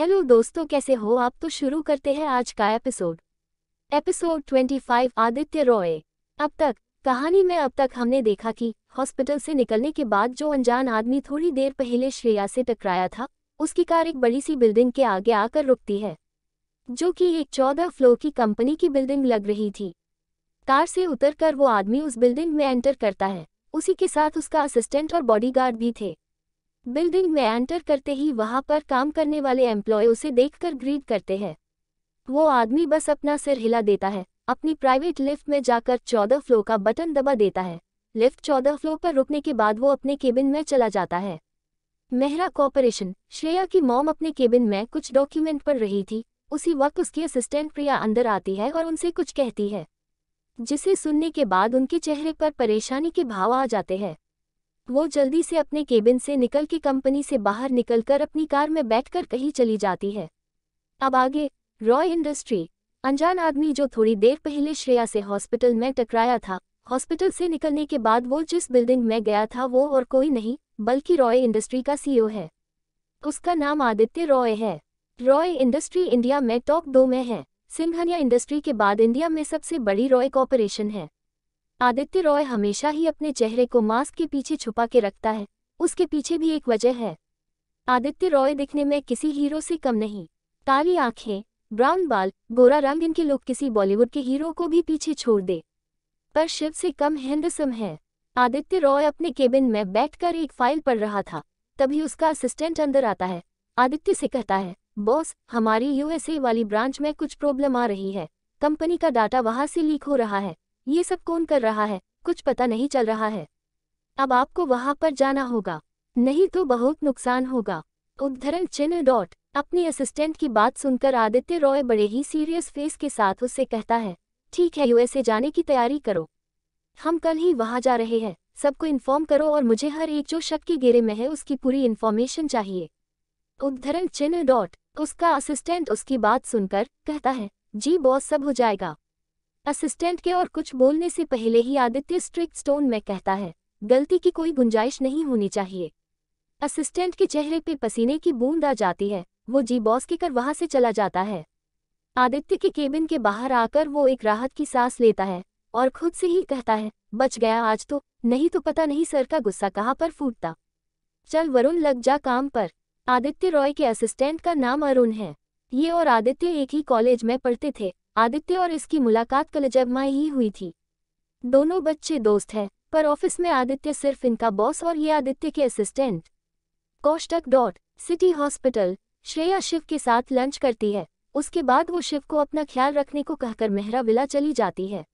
hello दोस्तों कैसे हो आप तो शुरू करते हैं आज का एपिसोड एपिसोड 25 आदित्य रॉय अब तक कहानी में अब तक हमने देखा कि हॉस्पिटल से निकलने के बाद जो अनजान आदमी थोड़ी देर पहले श्रेया से टकराया था उसकी कार एक बड़ी सी बिल्डिंग के आगे आकर रुकती है जो कि एक चौदह फ्लोर की कंपनी की बिल्डिंग लग रही थी कार से उतरकर वो आदमी उस बिल्डिंग में एंटर करता है उसी के साथ उसका असिस्टेंट और बॉडीगार्ड भी थे बिल्डिंग में एंटर करते ही वहां पर काम करने वाले एम्प्लॉय उसे देखकर ग्रीड करते हैं वो आदमी बस अपना सिर हिला देता है अपनी प्राइवेट लिफ्ट में जाकर चौदह फ्लो का बटन दबा देता है लिफ्ट चौदह फ्लो पर रुकने के बाद वो अपने केबिन में चला जाता है मेहरा कॉरपोरेशन श्रेया की मॉम अपने केबिन में कुछ डॉक्यूमेंट पढ़ रही थी उसी वक्त उसकी असिस्टेंट प्रिया अंदर आती है और उनसे कुछ कहती है जिसे सुनने के बाद उनके चेहरे पर परेशानी के भाव आ जाते हैं वो जल्दी से अपने केबिन से निकल के कंपनी से बाहर निकलकर अपनी कार में बैठकर कहीं चली जाती है अब आगे रॉय इंडस्ट्री अनजान आदमी जो थोड़ी देर पहले श्रेया से हॉस्पिटल में टकराया था हॉस्पिटल से निकलने के बाद वो जिस बिल्डिंग में गया था वो और कोई नहीं बल्कि रॉय इंडस्ट्री का सीईओ है उसका नाम आदित्य रॉय है रॉय इंडस्ट्री इंडिया में टॉप दो में है सिंघनिया इंडस्ट्री के बाद इंडिया में सबसे बड़ी रॉय कॉपोरेशन है आदित्य रॉय हमेशा ही अपने चेहरे को मास्क के पीछे छुपा के रखता है उसके पीछे भी एक वजह है आदित्य रॉय दिखने में किसी हीरो से कम नहीं काली आंखें ब्राउन बाल गोरा रंग इनके लोग किसी बॉलीवुड के हीरो को भी पीछे छोड़ दे पर शिव से कम हैंडसम है आदित्य रॉय अपने केबिन में बैठकर एक फाइल पढ़ रहा था तभी उसका असिस्टेंट अंदर आता है आदित्य से कहता है बॉस हमारी यूएसए वाली ब्रांच में कुछ प्रॉब्लम आ रही है कंपनी का डाटा वहां से लीक हो रहा है ये सब कौन कर रहा है कुछ पता नहीं चल रहा है अब आपको वहां पर जाना होगा नहीं तो बहुत नुकसान होगा उद्धरण चिन्ह डॉट अपने असिस्टेंट की बात सुनकर आदित्य रॉय बड़े ही सीरियस फेस के साथ उससे कहता है ठीक है यूएसए जाने की तैयारी करो हम कल ही वहां जा रहे हैं सबको इन्फॉर्म करो और मुझे हर एक जो शक के घेरे में है उसकी पूरी इन्फॉर्मेशन चाहिए उद्धरण चिन्ह डॉट उसका असिस्टेंट उसकी बात सुनकर कहता है जी बॉस सब हो जाएगा असिस्टेंट के और कुछ बोलने से पहले ही आदित्य स्ट्रिक्ट स्टोन में कहता है गलती की कोई गुंजाइश नहीं होनी चाहिए असिस्टेंट के चेहरे पे पसीने की बूंद आ जाती है वो जी बॉस के कर वहां से चला जाता है आदित्य के केबिन के बाहर आकर वो एक राहत की सांस लेता है और खुद से ही कहता है बच गया आज तो नहीं तो पता नहीं सर का गुस्सा कहाँ पर फूटता चल वरुण लग जा काम पर आदित्य रॉय के असिस्टेंट का नाम अरुण है ये और आदित्य एक ही कॉलेज में पढ़ते थे आदित्य और इसकी मुलाकात कलजब माई ही हुई थी दोनों बच्चे दोस्त हैं पर ऑफिस में आदित्य सिर्फ इनका बॉस और ये आदित्य के असिस्टेंट कौष्टक dot city hospital Shreya Shiv के साथ लंच करती है उसके बाद वो शिव को अपना ख्याल रखने को कहकर मेहरा विला चली जाती है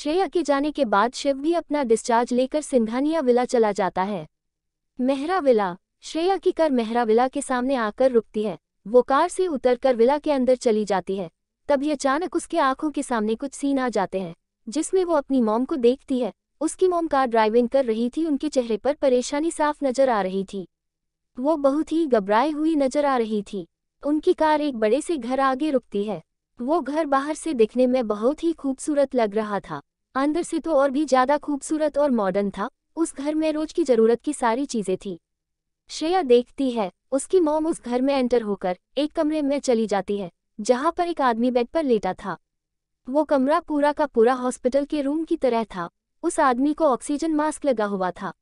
श्रेया के जाने के बाद शिव भी अपना डिस्चार्ज लेकर सिंघानिया विला चला जाता है मेहरा विला श्रेया की कर मेहरा विला के सामने आकर रुकती है वो कार से उतरकर विला के अंदर चली जाती है तभी अचानक उसके आंखों के सामने कुछ सीन आ जाते हैं जिसमें वो अपनी मोम को देखती है उसकी मोम कार ड्राइविंग कर रही थी उनके चेहरे पर परेशानी साफ नजर आ रही थी वो बहुत ही घबराई हुई नजर आ रही थी उनकी कार एक बड़े से घर आगे रुकती है वो घर बाहर से दिखने में बहुत ही खूबसूरत लग रहा था अंदर से तो और भी ज़्यादा खूबसूरत और मॉडर्न था उस घर में रोज की ज़रूरत की सारी चीज़ें थी श्रेया देखती है उसकी मोम उस घर में एंटर होकर एक कमरे में चली जाती है जहां पर एक आदमी बेड पर लेटा था वो कमरा पूरा का पूरा हॉस्पिटल के रूम की तरह था उस आदमी को ऑक्सीजन मास्क लगा हुआ था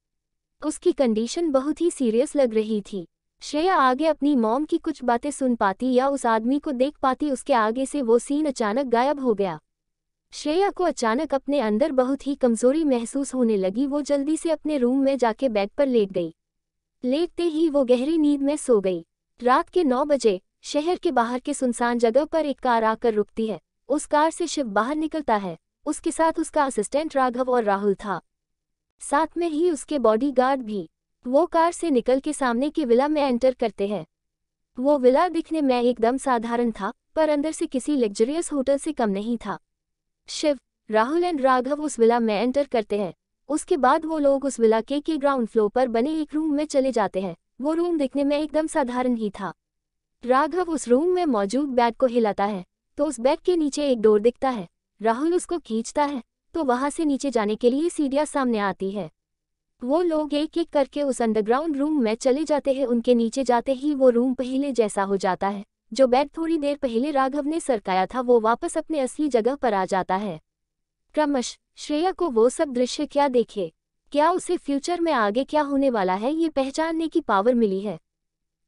उसकी कंडीशन बहुत ही सीरियस लग रही थी श्रेया आगे अपनी मॉम की कुछ बातें सुन पाती या उस आदमी को देख पाती उसके आगे से वो सीन अचानक गायब हो गया श्रेया को अचानक अपने अंदर बहुत ही कमजोरी महसूस होने लगी वो जल्दी से अपने रूम में जाके बेड पर लेट गई लेटते ही वो गहरी नींद में सो गई रात के नौ बजे शहर के बाहर के सुनसान जगह पर एक कार आकर रुकती है उस कार से शिव बाहर निकलता है उसके साथ उसका असिस्टेंट राघव और राहुल था साथ में ही उसके बॉडीगार्ड भी वो कार से निकल के सामने के विला में एंटर करते हैं वो विला दिखने में एकदम साधारण था पर अंदर से किसी लग्जरियस होटल से कम नहीं था शिव राहुल एंड राघव उस विला में एंटर करते हैं उसके बाद वो लोग उस विला के के ग्राउंड फ्लोर पर बने एक रूम में चले जाते हैं वो रूम दिखने में एकदम साधारण ही था राघव उस रूम में मौजूद बैग को हिलाता है तो उस बैग के नीचे एक डोर दिखता है राहुल उसको खींचता है तो वहां से नीचे जाने के लिए सीढ़ियां सामने आती है वो लोग एक एक करके उस अंडरग्राउंड रूम में चले जाते हैं उनके नीचे जाते ही वो रूम पहले जैसा हो जाता है जो बैग थोड़ी देर पहले राघव ने सरकाया था वो वापस अपने असली जगह पर आ जाता है क्रमश श्रेया को वो सब दृश्य क्या देखे क्या उसे फ्यूचर में आगे क्या होने वाला है ये पहचानने की पावर मिली है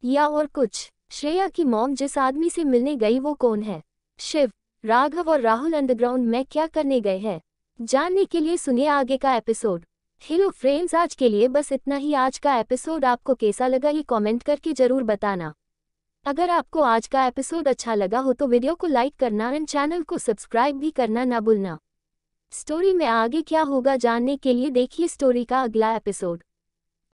या और कुछ श्रेया की मॉम जिस आदमी से मिलने गई वो कौन है शिव राघव और राहुल अंडरग्राउंड में क्या करने गए हैं जानने के लिए सुनिए आगे का एपिसोड हेलो फ्रेंड्स आज के लिए बस इतना ही आज का एपिसोड आपको कैसा लगा ये कमेंट करके जरूर बताना अगर आपको आज का एपिसोड अच्छा लगा हो तो वीडियो को लाइक करना एंड चैनल को सब्सक्राइब भी करना ना भूलना स्टोरी में आगे क्या होगा जानने के लिए देखिए स्टोरी का अगला एपिसोड